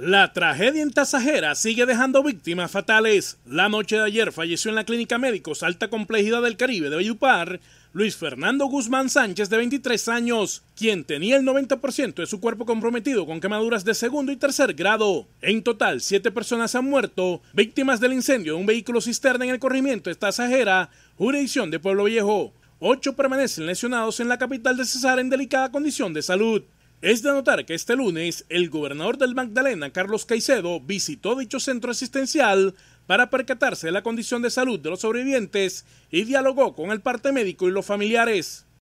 La tragedia en Tasajera sigue dejando víctimas fatales. La noche de ayer falleció en la Clínica Médicos Alta Complejidad del Caribe de Bayupar, Luis Fernando Guzmán Sánchez de 23 años, quien tenía el 90% de su cuerpo comprometido con quemaduras de segundo y tercer grado. En total, siete personas han muerto, víctimas del incendio de un vehículo cisterna en el corrimiento de Tasajera, jurisdicción de Pueblo Viejo. Ocho permanecen lesionados en la capital de Cesar en delicada condición de salud. Es de notar que este lunes el gobernador del Magdalena, Carlos Caicedo, visitó dicho centro asistencial para percatarse de la condición de salud de los sobrevivientes y dialogó con el parte médico y los familiares.